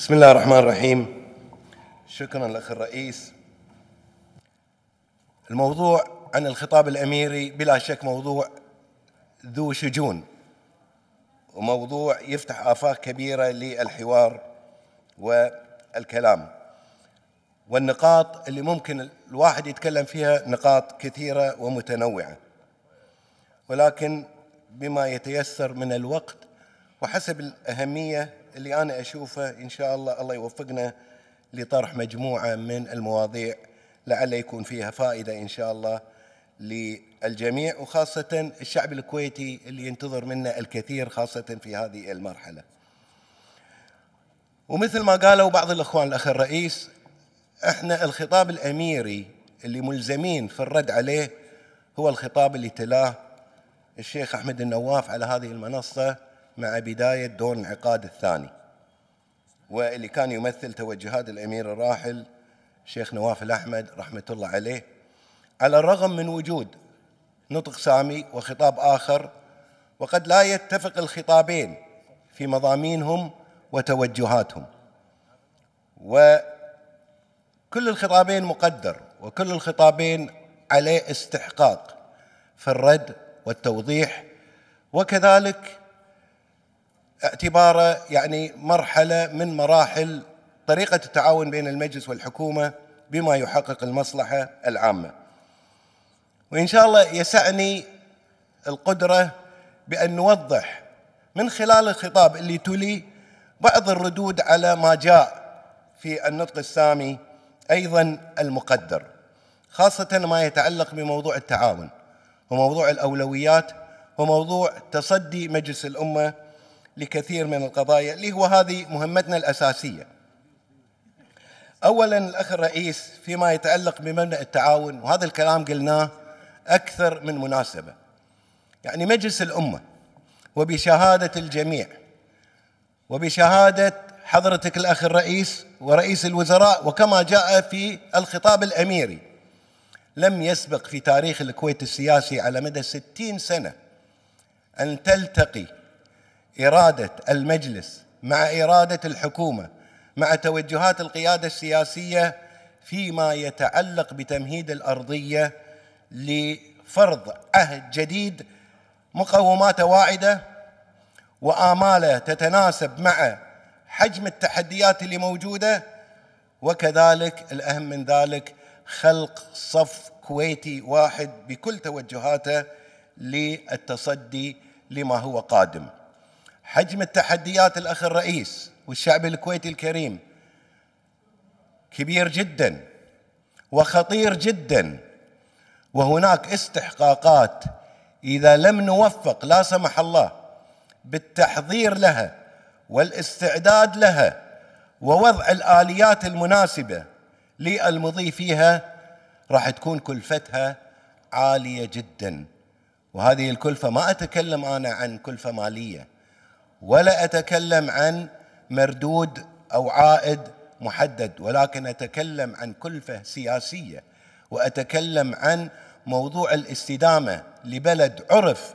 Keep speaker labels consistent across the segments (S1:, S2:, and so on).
S1: بسم الله الرحمن الرحيم شكرا لأخ الرئيس الموضوع عن الخطاب الأميري بلا شك موضوع ذو شجون وموضوع يفتح آفاق كبيرة للحوار والكلام والنقاط اللي ممكن الواحد يتكلم فيها نقاط كثيرة ومتنوعة ولكن بما يتيسر من الوقت وحسب الأهمية اللي أنا أشوفه إن شاء الله الله يوفقنا لطرح مجموعة من المواضيع لعل يكون فيها فائدة إن شاء الله للجميع وخاصة الشعب الكويتي اللي ينتظر منا الكثير خاصة في هذه المرحلة ومثل ما قالوا بعض الأخوان الأخ الرئيس احنا الخطاب الأميري اللي ملزمين في الرد عليه هو الخطاب اللي تلاه الشيخ أحمد النواف على هذه المنصة مع بداية دور انعقاد الثاني واللي كان يمثل توجهات الأمير الراحل شيخ نواف الأحمد رحمة الله عليه على الرغم من وجود نطق سامي وخطاب آخر وقد لا يتفق الخطابين في مضامينهم وتوجهاتهم وكل الخطابين مقدر وكل الخطابين عليه استحقاق في الرد والتوضيح وكذلك اعتباره يعني مرحله من مراحل طريقه التعاون بين المجلس والحكومه بما يحقق المصلحه العامه. وان شاء الله يسعني القدره بان نوضح من خلال الخطاب اللي تلي بعض الردود على ما جاء في النطق السامي ايضا المقدر خاصه ما يتعلق بموضوع التعاون وموضوع الاولويات وموضوع تصدي مجلس الامه لكثير من القضايا اللي هو هذه مهمتنا الأساسية أولا الأخ الرئيس فيما يتعلق بمبدأ التعاون وهذا الكلام قلناه أكثر من مناسبة يعني مجلس الأمة وبشهادة الجميع وبشهادة حضرتك الأخ الرئيس ورئيس الوزراء وكما جاء في الخطاب الأميري لم يسبق في تاريخ الكويت السياسي على مدى ستين سنة أن تلتقي إرادة المجلس مع إرادة الحكومة مع توجهات القيادة السياسية فيما يتعلق بتمهيد الأرضية لفرض عهد جديد مقومات واعدة وآماله تتناسب مع حجم التحديات اللي موجودة وكذلك الأهم من ذلك خلق صف كويتي واحد بكل توجهاته للتصدي لما هو قادم حجم التحديات الأخ الرئيس والشعب الكويتي الكريم كبير جدا وخطير جدا وهناك استحقاقات إذا لم نوفق لا سمح الله بالتحضير لها والاستعداد لها ووضع الآليات المناسبة للمضي فيها راح تكون كلفتها عالية جدا وهذه الكلفة ما أتكلم أنا عن كلفة مالية ولا أتكلم عن مردود أو عائد محدد ولكن أتكلم عن كلفة سياسية وأتكلم عن موضوع الاستدامة لبلد عرف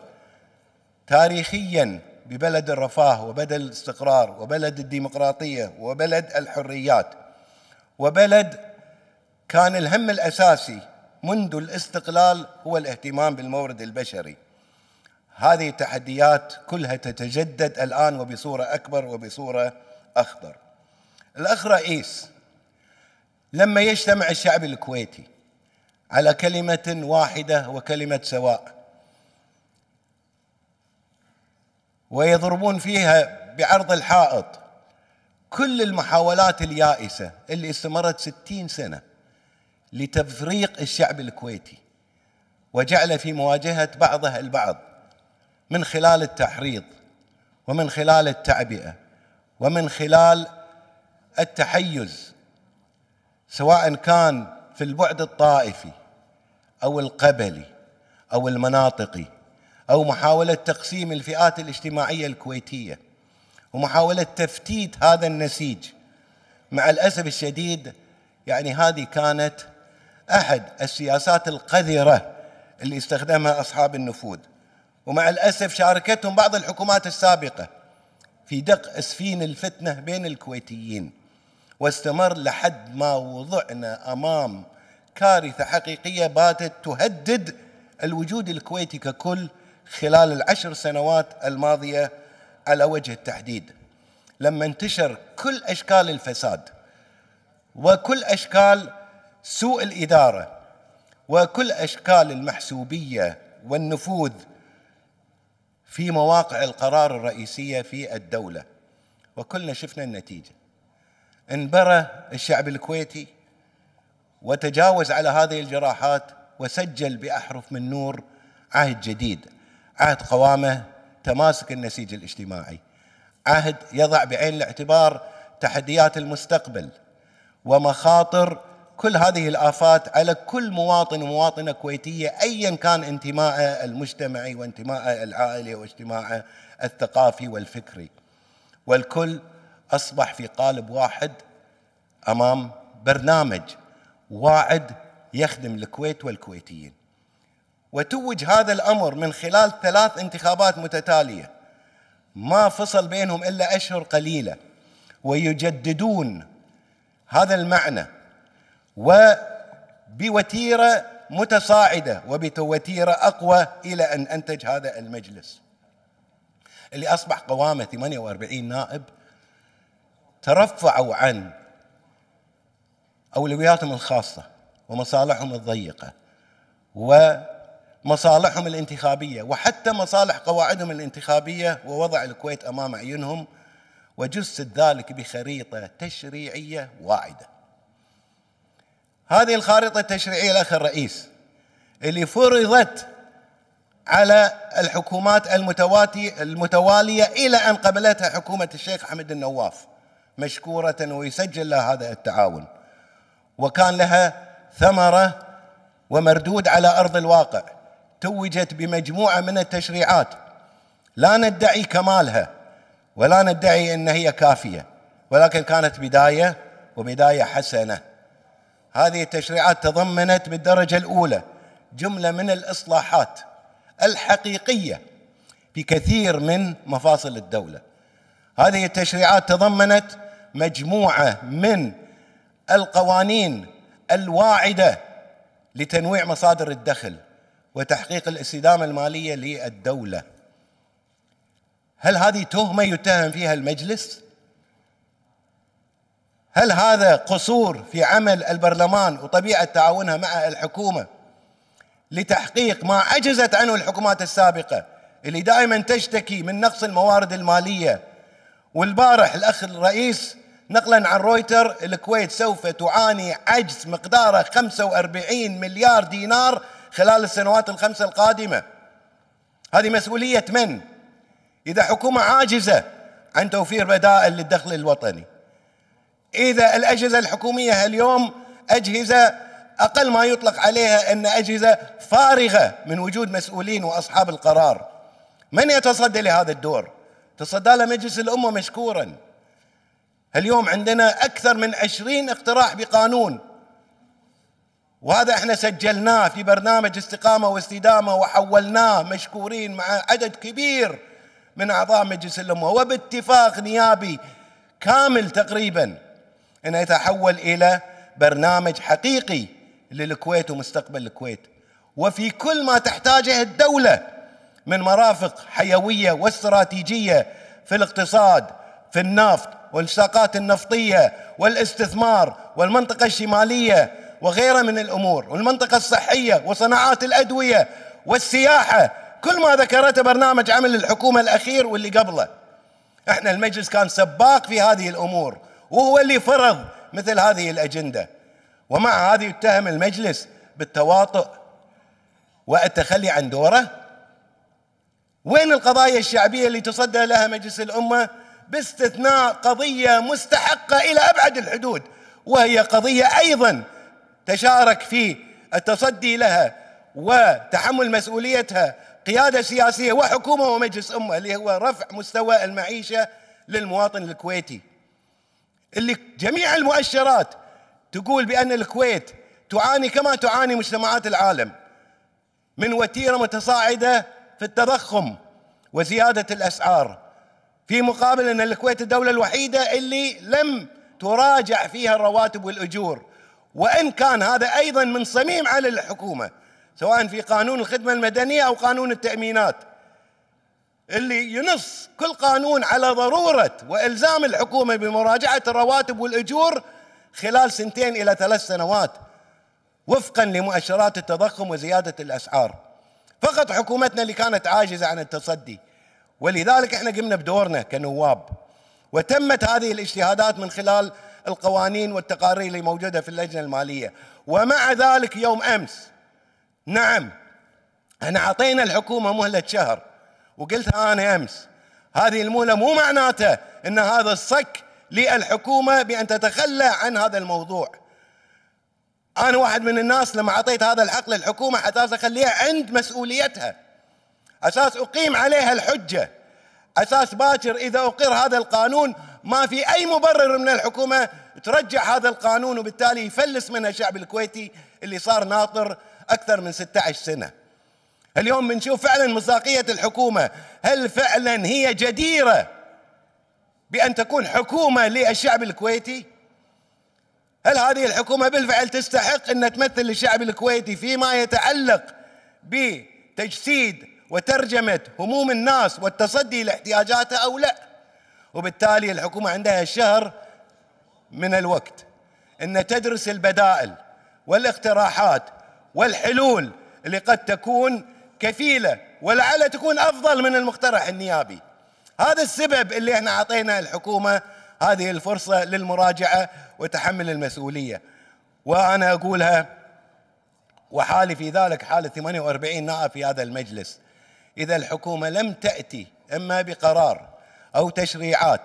S1: تاريخيا ببلد الرفاه وبلد الاستقرار وبلد الديمقراطية وبلد الحريات وبلد كان الهم الأساسي منذ الاستقلال هو الاهتمام بالمورد البشري هذه التحديات كلها تتجدد الآن وبصورة أكبر وبصورة أخطر الأخ رئيس لما يجتمع الشعب الكويتي على كلمة واحدة وكلمة سواء ويضربون فيها بعرض الحائط كل المحاولات اليائسة اللي استمرت ستين سنة لتفريق الشعب الكويتي وجعل في مواجهة بعضه البعض من خلال التحريض ومن خلال التعبئه ومن خلال التحيز سواء كان في البعد الطائفي او القبلي او المناطقي او محاوله تقسيم الفئات الاجتماعيه الكويتيه ومحاوله تفتيت هذا النسيج مع الاسف الشديد يعني هذه كانت احد السياسات القذره اللي استخدمها اصحاب النفوذ ومع الأسف شاركتهم بعض الحكومات السابقة في دق أسفين الفتنة بين الكويتيين واستمر لحد ما وضعنا أمام كارثة حقيقية باتت تهدد الوجود الكويتي ككل خلال العشر سنوات الماضية على وجه التحديد لما انتشر كل أشكال الفساد وكل أشكال سوء الإدارة وكل أشكال المحسوبية والنفوذ في مواقع القرار الرئيسية في الدولة وكلنا شفنا النتيجة انبرى الشعب الكويتي وتجاوز على هذه الجراحات وسجل بأحرف من نور عهد جديد عهد قوامه تماسك النسيج الاجتماعي عهد يضع بعين الاعتبار تحديات المستقبل ومخاطر كل هذه الآفات على كل مواطن ومواطنة كويتية أيا كان انتمائه المجتمعي وانتمائه العائلي واجتماعه الثقافي والفكري والكل أصبح في قالب واحد أمام برنامج واعد يخدم الكويت والكويتيين وتوج هذا الأمر من خلال ثلاث انتخابات متتالية ما فصل بينهم إلا أشهر قليلة ويجددون هذا المعنى وبوتيره متصاعده وبوتيره اقوى الى ان انتج هذا المجلس اللي اصبح قوامه 48 نائب ترفعوا عن اولوياتهم الخاصه ومصالحهم الضيقه ومصالحهم الانتخابيه وحتى مصالح قواعدهم الانتخابيه ووضع الكويت امام عيونهم وجسد ذلك بخريطه تشريعيه واعده هذه الخارطة التشريعية الأخ الرئيس اللي فرضت على الحكومات المتواتي المتوالية إلى أن قبلتها حكومة الشيخ حمد النواف مشكورة ويسجل لها هذا التعاون وكان لها ثمرة ومردود على أرض الواقع توجت بمجموعة من التشريعات لا ندعي كمالها ولا ندعي أن هي كافية ولكن كانت بداية وبداية حسنة هذه التشريعات تضمنت بالدرجة الأولى جملة من الإصلاحات الحقيقية في كثير من مفاصل الدولة هذه التشريعات تضمنت مجموعة من القوانين الواعدة لتنويع مصادر الدخل وتحقيق الاستدامة المالية للدولة هل هذه تهمة يتهم فيها المجلس؟ هل هذا قصور في عمل البرلمان وطبيعه تعاونها مع الحكومه لتحقيق ما عجزت عنه الحكومات السابقه اللي دائما تشتكي من نقص الموارد الماليه والبارح الاخ الرئيس نقلا عن رويتر الكويت سوف تعاني عجز مقداره 45 مليار دينار خلال السنوات الخمسه القادمه هذه مسؤوليه من اذا حكومه عاجزه عن توفير بدائل للدخل الوطني إذا الأجهزة الحكومية اليوم أجهزة أقل ما يطلق عليها أن أجهزة فارغة من وجود مسؤولين وأصحاب القرار من يتصدى لهذا الدور؟ تصدى له مجلس الأمة مشكورا اليوم عندنا أكثر من عشرين اقتراح بقانون وهذا احنا سجلناه في برنامج استقامة واستدامة وحولناه مشكورين مع عدد كبير من أعضاء مجلس الأمة وباتفاق نيابي كامل تقريباً أن يتحول الى برنامج حقيقي للكويت ومستقبل الكويت وفي كل ما تحتاجه الدوله من مرافق حيويه واستراتيجيه في الاقتصاد في النفط والساقات النفطيه والاستثمار والمنطقه الشماليه وغيرها من الامور والمنطقه الصحيه وصناعات الادويه والسياحه كل ما ذكرته برنامج عمل الحكومه الاخير واللي قبله احنا المجلس كان سباق في هذه الامور وهو اللي فرض مثل هذه الأجندة ومع هذه يتهم المجلس بالتواطؤ والتخلي عن دوره وين القضايا الشعبية اللي تصدى لها مجلس الأمة باستثناء قضية مستحقة إلى أبعد الحدود وهي قضية أيضا تشارك في التصدي لها وتحمل مسؤوليتها قيادة سياسية وحكومة ومجلس أمة اللي هو رفع مستوى المعيشة للمواطن الكويتي اللي جميع المؤشرات تقول بأن الكويت تعاني كما تعاني مجتمعات العالم من وتيرة متصاعدة في التضخم وزيادة الأسعار في مقابل أن الكويت الدولة الوحيدة اللي لم تراجع فيها الرواتب والأجور وإن كان هذا أيضا من صميم على الحكومة سواء في قانون الخدمة المدنية أو قانون التأمينات اللي ينص كل قانون على ضرورة وإلزام الحكومة بمراجعة الرواتب والأجور خلال سنتين إلى ثلاث سنوات وفقا لمؤشرات التضخم وزيادة الأسعار فقط حكومتنا اللي كانت عاجزة عن التصدي ولذلك احنا قمنا بدورنا كنواب وتمت هذه الاجتهادات من خلال القوانين والتقارير اللي موجودة في اللجنة المالية ومع ذلك يوم أمس نعم احنا أعطينا الحكومة مهلة شهر وقلتها انا امس هذه المهله مو معناته ان هذا الصك للحكومه بان تتخلى عن هذا الموضوع. انا واحد من الناس لما اعطيت هذا الحق للحكومه اساس اخليها عند مسؤوليتها. اساس اقيم عليها الحجه. اساس باكر اذا اقر هذا القانون ما في اي مبرر من الحكومه ترجع هذا القانون وبالتالي يفلس منها الشعب الكويتي اللي صار ناطر اكثر من 16 سنه. اليوم بنشوف فعلا مصداقية الحكومة هل فعلا هي جديرة بأن تكون حكومة للشعب الكويتي هل هذه الحكومة بالفعل تستحق أن تمثل الشعب الكويتي فيما يتعلق بتجسيد وترجمة هموم الناس والتصدي لاحتياجاته أو لا وبالتالي الحكومة عندها شهر من الوقت أن تدرس البدائل والاقتراحات والحلول اللي قد تكون كفيلة ولعل تكون أفضل من المقترح النيابي هذا السبب اللي احنا أعطينا الحكومة هذه الفرصة للمراجعة وتحمل المسؤولية وأنا أقولها وحالي في ذلك حال 48 نائب في هذا المجلس إذا الحكومة لم تأتي إما بقرار أو تشريعات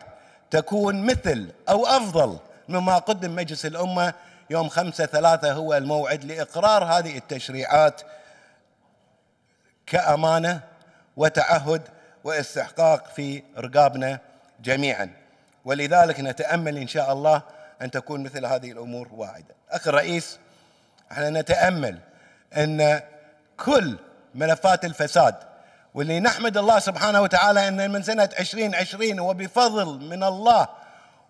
S1: تكون مثل أو أفضل مما قدم مجلس الأمة يوم 5 ثلاثة هو الموعد لإقرار هذه التشريعات كامانه وتعهد واستحقاق في رقابنا جميعا ولذلك نتامل ان شاء الله ان تكون مثل هذه الامور واعده. اخ الرئيس احنا نتامل ان كل ملفات الفساد واللي نحمد الله سبحانه وتعالى ان من سنه 2020 وبفضل من الله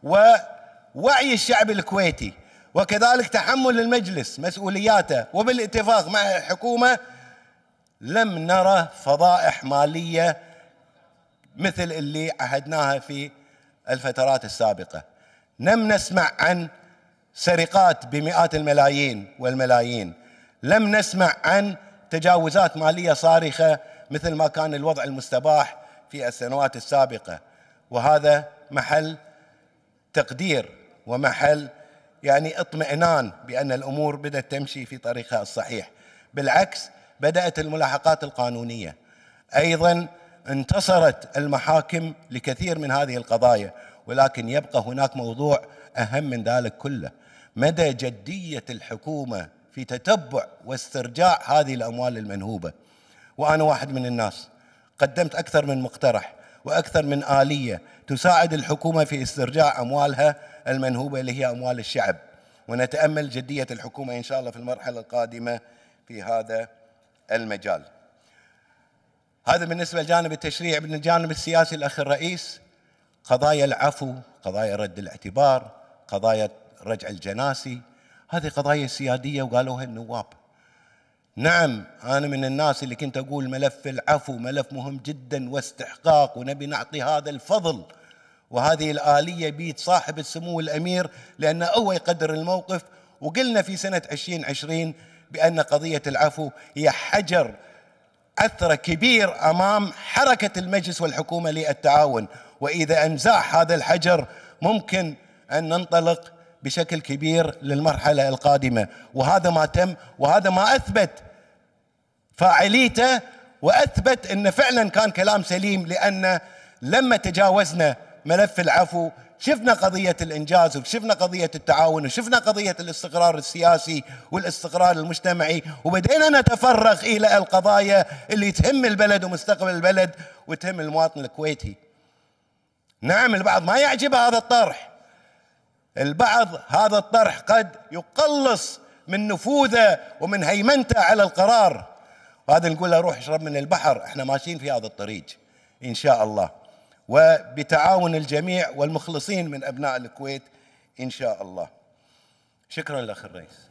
S1: ووعي الشعب الكويتي وكذلك تحمل المجلس مسؤولياته وبالاتفاق مع الحكومه لم نرى فضائح ماليه مثل اللي عهدناها في الفترات السابقه لم نسمع عن سرقات بمئات الملايين والملايين لم نسمع عن تجاوزات ماليه صارخه مثل ما كان الوضع المستباح في السنوات السابقه وهذا محل تقدير ومحل يعني اطمئنان بان الامور بدات تمشي في طريقها الصحيح بالعكس بدأت الملاحقات القانونية أيضا انتصرت المحاكم لكثير من هذه القضايا ولكن يبقى هناك موضوع أهم من ذلك كله مدى جدية الحكومة في تتبع واسترجاع هذه الأموال المنهوبة وأنا واحد من الناس قدمت أكثر من مقترح وأكثر من آلية تساعد الحكومة في استرجاع أموالها المنهوبة اللي هي أموال الشعب ونتأمل جدية الحكومة إن شاء الله في المرحلة القادمة في هذا المجال هذا بالنسبة للجانب التشريعي من الجانب السياسي الأخ الرئيس قضايا العفو قضايا رد الاعتبار قضايا رجع الجناسي هذه قضايا سيادية وقالوها النواب نعم أنا من الناس اللي كنت أقول ملف العفو ملف مهم جدا واستحقاق ونبي نعطي هذا الفضل وهذه الآلية بيت صاحب السمو الأمير لأنه هو يقدر الموقف وقلنا في سنة 2020 بأن قضية العفو هي حجر أثر كبير أمام حركة المجلس والحكومة للتعاون وإذا انزاح هذا الحجر ممكن أن ننطلق بشكل كبير للمرحلة القادمة وهذا ما تم وهذا ما أثبت فاعليته وأثبت أن فعلا كان كلام سليم لأن لما تجاوزنا ملف العفو شفنا قضية الإنجاز وشفنا قضية التعاون وشفنا قضية الاستقرار السياسي والاستقرار المجتمعي وبدأنا نتفرغ إلى القضايا اللي تهم البلد ومستقبل البلد وتهم المواطن الكويتي نعم البعض ما يعجبه هذا الطرح البعض هذا الطرح قد يقلص من نفوذه ومن هيمنته على القرار وهذا نقول له روح اشرب من البحر احنا ماشيين في هذا الطريق ان شاء الله وبتعاون الجميع والمخلصين من أبناء الكويت إن شاء الله شكرا لأخ الرئيس